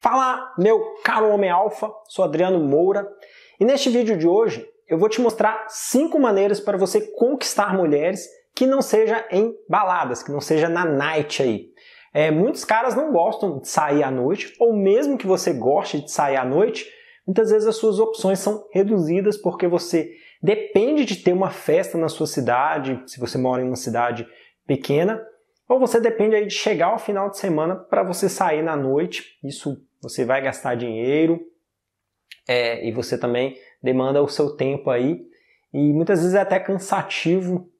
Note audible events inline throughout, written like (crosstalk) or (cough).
Fala, meu caro homem alfa, sou Adriano Moura e neste vídeo de hoje eu vou te mostrar cinco maneiras para você conquistar mulheres que não seja em baladas, que não seja na night aí. É, muitos caras não gostam de sair à noite, ou mesmo que você goste de sair à noite, muitas vezes as suas opções são reduzidas porque você depende de ter uma festa na sua cidade, se você mora em uma cidade pequena, ou você depende aí de chegar ao final de semana para você sair na noite. Isso você vai gastar dinheiro é, e você também demanda o seu tempo aí. E muitas vezes é até cansativo,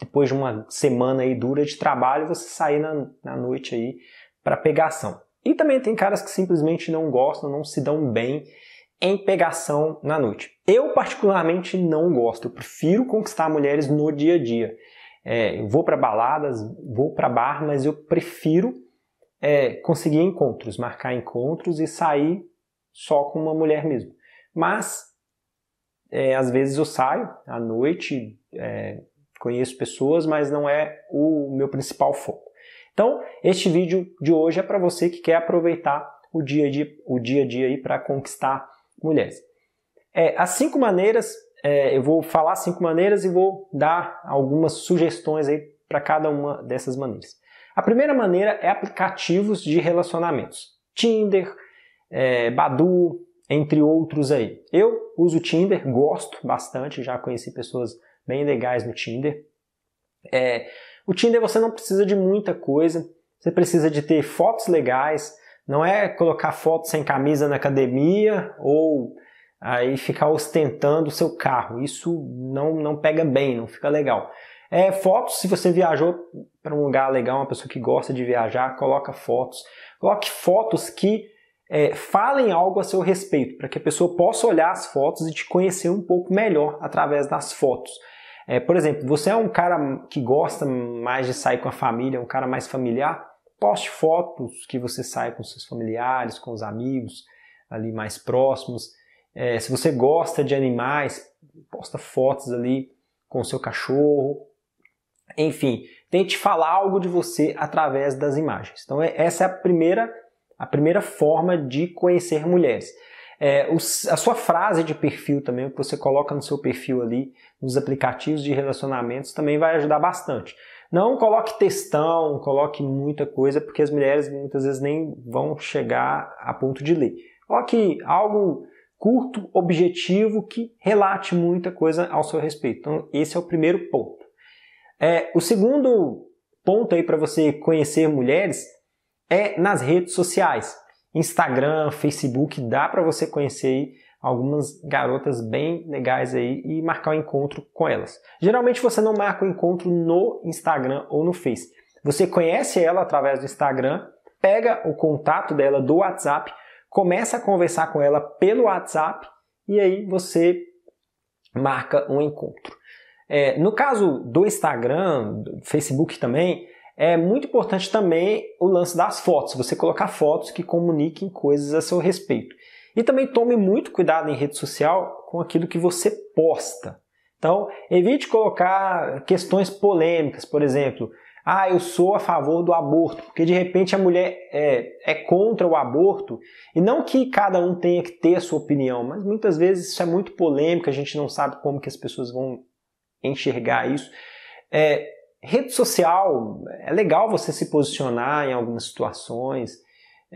depois de uma semana aí dura de trabalho, você sair na, na noite aí para pegação. E também tem caras que simplesmente não gostam, não se dão bem em pegação na noite. Eu particularmente não gosto, eu prefiro conquistar mulheres no dia a dia. É, eu vou para baladas, vou para bar, mas eu prefiro é conseguir encontros, marcar encontros e sair só com uma mulher mesmo. Mas é, às vezes eu saio à noite, é, conheço pessoas, mas não é o meu principal foco. Então, este vídeo de hoje é para você que quer aproveitar o dia, de, o dia a dia para conquistar mulheres. É, as cinco maneiras, é, eu vou falar cinco maneiras e vou dar algumas sugestões aí para cada uma dessas maneiras. A primeira maneira é aplicativos de relacionamentos. Tinder, é, Badu, entre outros aí. Eu uso Tinder, gosto bastante, já conheci pessoas bem legais no Tinder. É, o Tinder você não precisa de muita coisa, você precisa de ter fotos legais, não é colocar foto sem camisa na academia ou aí ficar ostentando o seu carro. Isso não, não pega bem, não fica legal. É, fotos, se você viajou para um lugar legal, uma pessoa que gosta de viajar, coloca fotos. Coloque fotos que é, falem algo a seu respeito, para que a pessoa possa olhar as fotos e te conhecer um pouco melhor através das fotos. É, por exemplo, você é um cara que gosta mais de sair com a família, um cara mais familiar, poste fotos que você sai com seus familiares, com os amigos ali mais próximos. É, se você gosta de animais, posta fotos ali com o seu cachorro, enfim, tente falar algo de você através das imagens. Então, é, essa é a primeira, a primeira forma de conhecer mulheres. É, a sua frase de perfil também, que você coloca no seu perfil ali, nos aplicativos de relacionamentos, também vai ajudar bastante. Não coloque textão, coloque muita coisa, porque as mulheres muitas vezes nem vão chegar a ponto de ler. Coloque algo curto, objetivo, que relate muita coisa ao seu respeito. Então, esse é o primeiro ponto. É, o segundo ponto aí para você conhecer mulheres é nas redes sociais. Instagram, Facebook, dá para você conhecer algumas garotas bem legais aí e marcar um encontro com elas. Geralmente você não marca o um encontro no Instagram ou no Face. Você conhece ela através do Instagram, pega o contato dela do WhatsApp, começa a conversar com ela pelo WhatsApp e aí você marca um encontro. É, no caso do Instagram, do Facebook também, é muito importante também o lance das fotos, você colocar fotos que comuniquem coisas a seu respeito. E também tome muito cuidado em rede social com aquilo que você posta. Então, evite colocar questões polêmicas, por exemplo, ah, eu sou a favor do aborto, porque de repente a mulher é, é contra o aborto, e não que cada um tenha que ter a sua opinião, mas muitas vezes isso é muito polêmico, a gente não sabe como que as pessoas vão enxergar isso. É, rede social, é legal você se posicionar em algumas situações,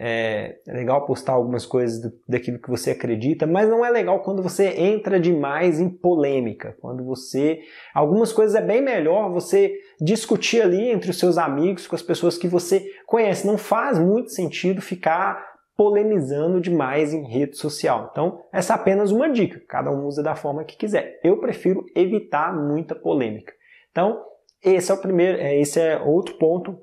é, é legal postar algumas coisas do, daquilo que você acredita, mas não é legal quando você entra demais em polêmica. Quando você. Algumas coisas é bem melhor você discutir ali entre os seus amigos, com as pessoas que você conhece. Não faz muito sentido ficar polemizando demais em rede social. Então, essa é apenas uma dica, cada um usa da forma que quiser. Eu prefiro evitar muita polêmica. Então, esse é o primeiro, é, esse é outro ponto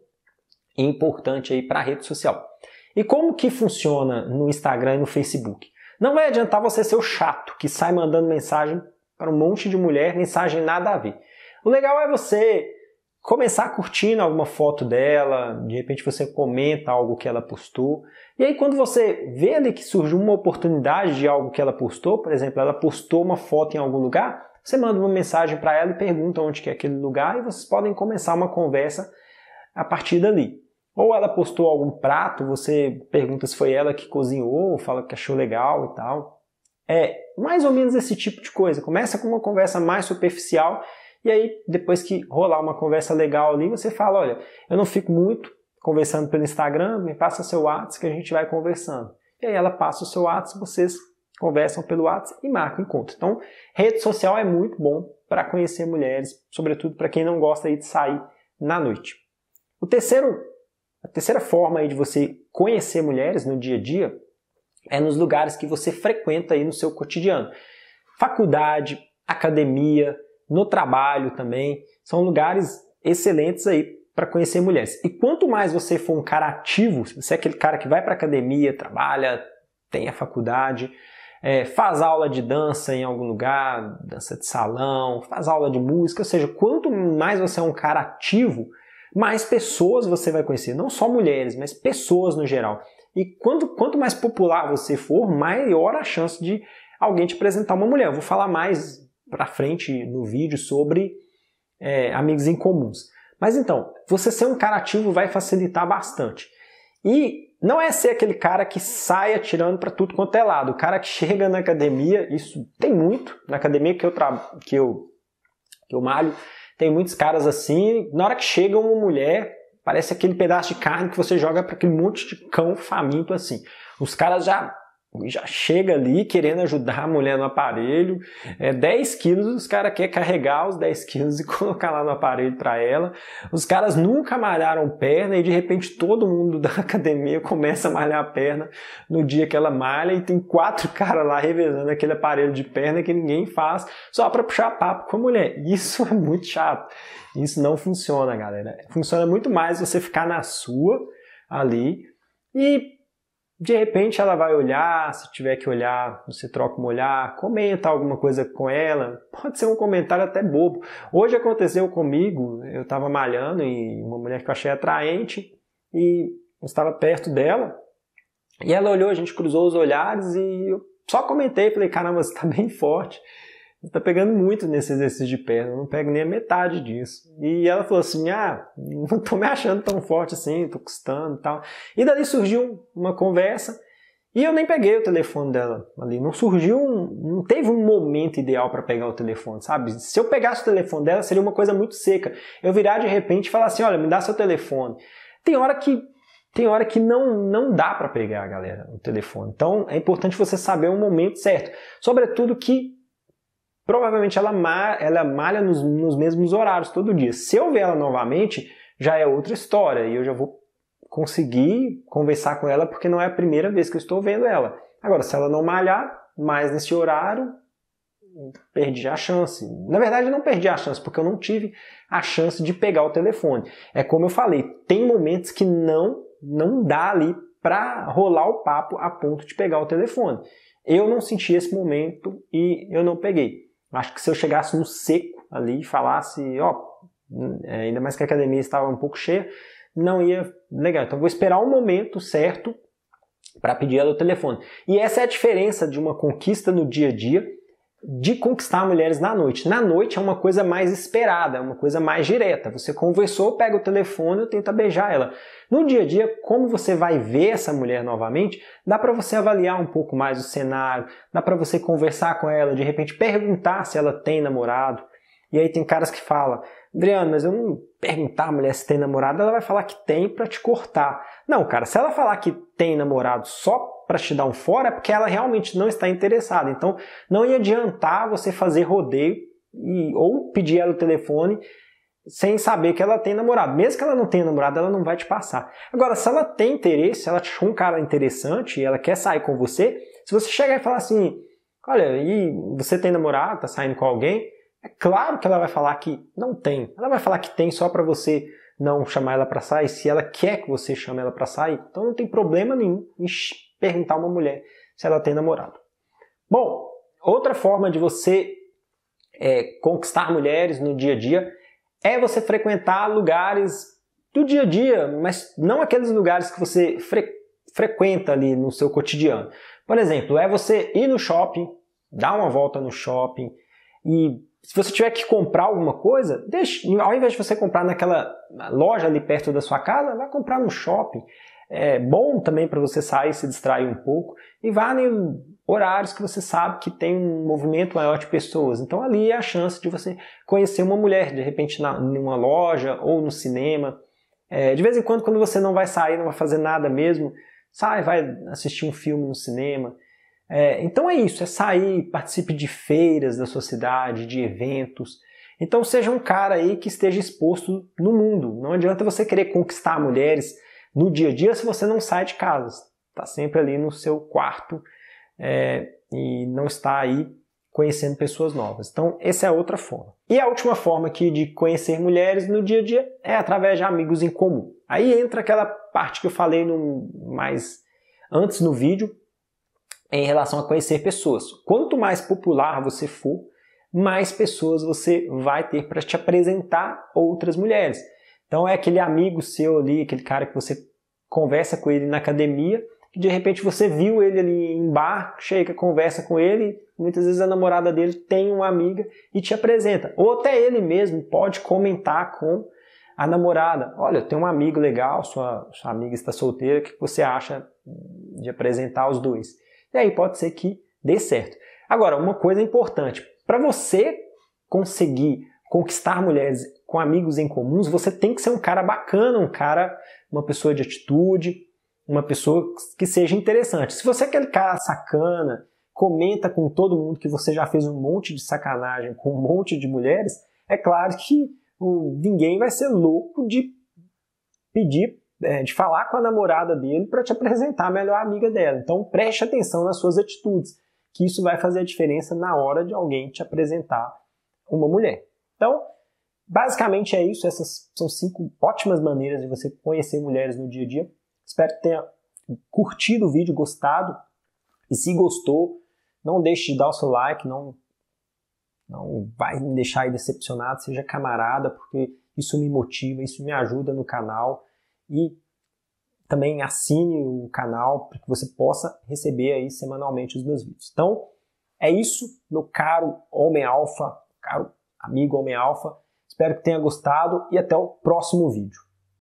importante aí para a rede social. E como que funciona no Instagram e no Facebook? Não vai adiantar você ser o chato que sai mandando mensagem para um monte de mulher, mensagem nada a ver. O legal é você começar curtindo alguma foto dela, de repente você comenta algo que ela postou. E aí quando você vê ali que surgiu uma oportunidade de algo que ela postou, por exemplo, ela postou uma foto em algum lugar, você manda uma mensagem para ela e pergunta onde que é aquele lugar e vocês podem começar uma conversa a partir dali. Ou ela postou algum prato, você pergunta se foi ela que cozinhou, fala que achou legal e tal. É mais ou menos esse tipo de coisa. Começa com uma conversa mais superficial e aí, depois que rolar uma conversa legal ali, você fala: olha, eu não fico muito conversando pelo Instagram, me passa seu WhatsApp que a gente vai conversando. E aí ela passa o seu WhatsApp, vocês conversam pelo WhatsApp e marcam encontro. Então, rede social é muito bom para conhecer mulheres, sobretudo para quem não gosta de sair na noite. O terceiro, a terceira forma de você conhecer mulheres no dia a dia é nos lugares que você frequenta aí no seu cotidiano. Faculdade, academia, no trabalho também. São lugares excelentes aí para conhecer mulheres. E quanto mais você for um cara ativo, se você é aquele cara que vai para academia, trabalha, tem a faculdade, é, faz aula de dança em algum lugar, dança de salão, faz aula de música, ou seja, quanto mais você é um cara ativo, mais pessoas você vai conhecer, não só mulheres, mas pessoas no geral. E quanto, quanto mais popular você for, maior a chance de alguém te apresentar uma mulher. Eu vou falar mais para frente no vídeo sobre é, amigos em comuns. Mas então, você ser um cara ativo vai facilitar bastante. E não é ser aquele cara que sai atirando para tudo quanto é lado. O cara que chega na academia, isso tem muito, na academia que eu, tra... que eu, que eu malho, tem muitos caras assim. Na hora que chega uma mulher, parece aquele pedaço de carne que você joga para aquele monte de cão faminto assim. Os caras já já chega ali querendo ajudar a mulher no aparelho. É 10 quilos, os caras querem carregar os 10 quilos (laughs) e colocar lá no aparelho para ela. Os caras nunca malharam perna e de repente todo mundo (laughs) da academia começa a malhar a perna no dia que ela malha e tem quatro (laughs) caras lá revezando aquele aparelho de perna que ninguém faz só para puxar papo com a mulher. Isso é muito chato. Isso não funciona, galera. Funciona muito mais você ficar na sua ali e de repente ela vai olhar, se tiver que olhar, você troca um olhar, comenta alguma coisa com ela, pode ser um comentário até bobo. Hoje aconteceu comigo, eu estava malhando e uma mulher que eu achei atraente e eu estava perto dela e ela olhou, a gente cruzou os olhares e eu só comentei, falei, caramba, você está bem forte está pegando muito nesse exercício de perna, não pego nem a metade disso. E ela falou assim: ah, (laughs) não estou me achando tão forte assim, estou custando e tal. E dali surgiu uma conversa e eu nem peguei o telefone dela ali. Não surgiu, um, não teve um momento ideal para pegar o telefone, sabe? Se eu pegasse o telefone dela, seria uma coisa muito seca. Eu virar de repente e falar assim: olha, me dá seu telefone. Tem hora que tem hora que não, não dá para pegar, galera, o telefone. Então é importante você saber o momento certo. Sobretudo que provavelmente ela, ela malha nos, nos mesmos horários todo dia. Se eu ver ela novamente, já é outra história e eu já vou conseguir conversar com ela porque não é a primeira vez que eu estou vendo ela. Agora, se ela não malhar mais nesse horário, perdi a chance. Na verdade, não perdi a chance, porque eu não tive a chance de pegar o telefone. É como eu falei, tem momentos que não não dá ali para rolar o papo a ponto de pegar o telefone. Eu não senti esse momento e eu não peguei. Acho que se eu chegasse no seco ali e falasse, ó, é, ainda mais que a academia estava um pouco cheia, não ia legal. Então vou esperar o um momento certo para pedir ela o telefone. E essa é a diferença de uma conquista no dia a dia de conquistar mulheres na noite. Na noite é uma coisa mais esperada, é uma coisa mais direta. Você conversou, pega o telefone e tenta beijar ela. No dia a dia, como você vai ver essa mulher novamente, dá para você avaliar um pouco mais o cenário, dá para você conversar com ela, de repente perguntar se ela tem namorado. E aí tem caras que falam: Adriano, mas eu não perguntar a mulher se tem namorado, ela vai falar que tem para te cortar. Não, cara, se ela falar que tem namorado só para te dar um fora, é porque ela realmente não está interessada. Então, não ia adiantar você fazer rodeio e, ou pedir ela o telefone sem saber que ela tem namorado. Mesmo que ela não tenha namorado, ela não vai te passar. Agora, se ela tem interesse, se ela te achou um cara interessante e ela quer sair com você, se você chegar e falar assim, olha, e você tem namorado, tá saindo com alguém? É claro que ela vai falar que não tem. Ela vai falar que tem só para você não chamar ela para sair. Se ela quer que você chame ela para sair, então não tem problema nenhum em perguntar uma mulher se ela tem namorado. Bom, outra forma de você é, conquistar mulheres no dia a dia é você frequentar lugares do dia a dia, mas não aqueles lugares que você fre frequenta ali no seu cotidiano. Por exemplo, é você ir no shopping, dar uma volta no shopping e se você tiver que comprar alguma coisa, deixe, ao invés de você comprar naquela loja ali perto da sua casa, vá comprar no shopping. É bom também para você sair se distrair um pouco e vá em horários que você sabe que tem um movimento maior de pessoas. Então ali é a chance de você conhecer uma mulher, de repente na, numa loja ou no cinema. É, de vez em quando, quando você não vai sair, não vai fazer nada mesmo, sai, vai assistir um filme no cinema. É, então é isso, é sair, participe de feiras da sua cidade, de eventos. Então seja um cara aí que esteja exposto no mundo. Não adianta você querer conquistar mulheres no dia a dia se você não sai de casa. Está sempre ali no seu quarto é, e não está aí conhecendo pessoas novas. Então essa é outra forma. E a última forma aqui de conhecer mulheres no dia a dia é através de amigos em comum. Aí entra aquela parte que eu falei no mais antes no vídeo em relação a conhecer pessoas. Quanto mais popular você for, mais pessoas você vai ter para te apresentar outras mulheres. Então é aquele amigo seu ali, aquele cara que você conversa com ele na academia, que de repente você viu ele ali em bar, chega, conversa com ele, muitas vezes a namorada dele tem uma amiga e te apresenta. Ou até ele mesmo pode comentar com a namorada: Olha, tem um amigo legal, sua, sua amiga está solteira, o que você acha de apresentar os dois? E aí pode ser que dê certo. Agora, uma coisa importante, para você conseguir conquistar mulheres com amigos em comuns, você tem que ser um cara bacana, um cara, uma pessoa de atitude, uma pessoa que seja interessante. Se você é aquele cara sacana, comenta com todo mundo que você já fez um monte de sacanagem com um monte de mulheres, é claro que ninguém vai ser louco de pedir é, de falar com a namorada dele para te apresentar a melhor amiga dela. Então preste atenção nas suas atitudes, que isso vai fazer a diferença na hora de alguém te apresentar uma mulher. Então, basicamente é isso. Essas são cinco ótimas maneiras de você conhecer mulheres no dia a dia. Espero que tenha curtido o vídeo, gostado. E se gostou, não deixe de dar o seu like, não, não vai me deixar decepcionado. Seja camarada, porque isso me motiva, isso me ajuda no canal e também assine o canal para que você possa receber aí semanalmente os meus vídeos. Então, é isso, meu caro homem alfa, caro amigo homem alfa. Espero que tenha gostado e até o próximo vídeo.